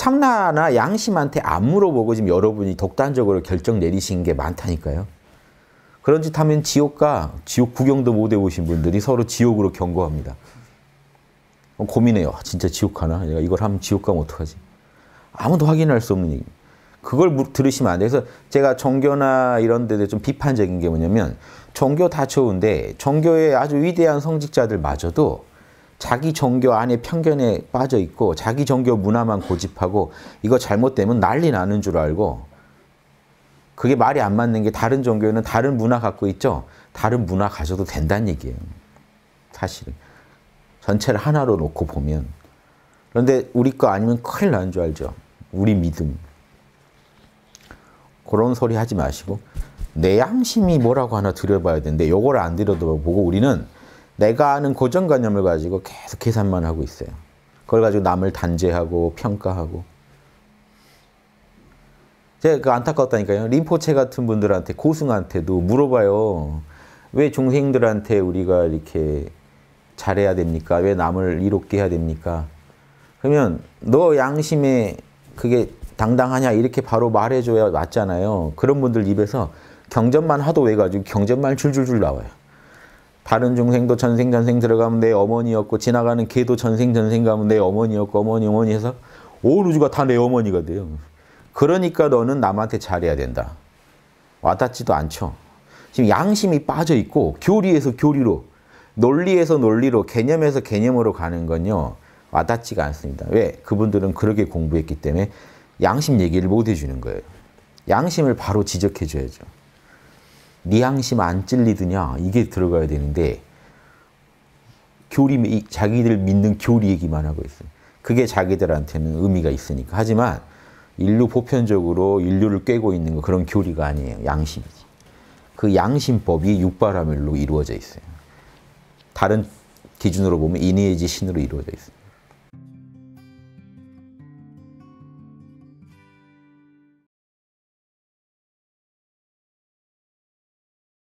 참나나 양심한테 안 물어보고 지금 여러분이 독단적으로 결정 내리신 게 많다니까요. 그런 짓 하면 지옥가, 지옥 구경도 못 해보신 분들이 서로 지옥으로 경고합니다. 어, 고민해요. 아, 진짜 지옥 가나? 내가 이걸 하면 지옥 가면 어떡하지? 아무도 확인할 수 없는 얘기 그걸 들으시면 안 돼요. 그래서 제가 종교나 이런 데도 좀 비판적인 게 뭐냐면 종교 다 좋은데 종교의 아주 위대한 성직자들마저도 자기 종교 안에 편견에 빠져 있고 자기 종교 문화만 고집하고 이거 잘못되면 난리 나는 줄 알고 그게 말이 안 맞는 게 다른 종교는 다른 문화 갖고 있죠. 다른 문화 가져도 된다는 얘기예요. 사실은. 전체를 하나로 놓고 보면. 그런데 우리 거 아니면 큰일 나는 줄 알죠. 우리 믿음. 그런 소리 하지 마시고 내 양심이 뭐라고 하나 들여봐야 되는데 요걸 안 들여다보고 우리는 내가 아는 고정관념을 가지고 계속 계산만 하고 있어요. 그걸 가지고 남을 단죄하고 평가하고. 제가 그 안타깝다니까요. 림포체 같은 분들한테 고승한테도 물어봐요. 왜 중생들한테 우리가 이렇게 잘해야 됩니까? 왜 남을 이롭게 해야 됩니까? 그러면 너 양심에 그게 당당하냐 이렇게 바로 말해줘야 맞잖아요. 그런 분들 입에서 경전만 하도 외가지고 경전만 줄줄줄 나와요. 다른 중생도 전생 전생 들어가면 내 어머니였고 지나가는 개도 전생 전생 가면 내 어머니였고 어머니 어머니 해서 온 우주가 다 내 어머니가 돼요. 그러니까 너는 남한테 잘해야 된다. 와닿지도 않죠. 지금 양심이 빠져 있고 교리에서 교리로 논리에서 논리로 개념에서 개념으로 가는 건요. 와닿지가 않습니다. 왜? 그분들은 그렇게 공부했기 때문에 양심 얘기를 못 해주는 거예요. 양심을 바로 지적해줘야죠. 네 양심 안 찔리드냐 이게 들어가야 되는데 교리 자기들 믿는 교리 얘기만 하고 있어요. 그게 자기들한테는 의미가 있으니까. 하지만 인류 보편적으로 인류를 꿰고 있는 거 그런 교리가 아니에요. 양심이지. 그 양심법이 육바라밀로 이루어져 있어요. 다른 기준으로 보면 인의지 신으로 이루어져 있어요.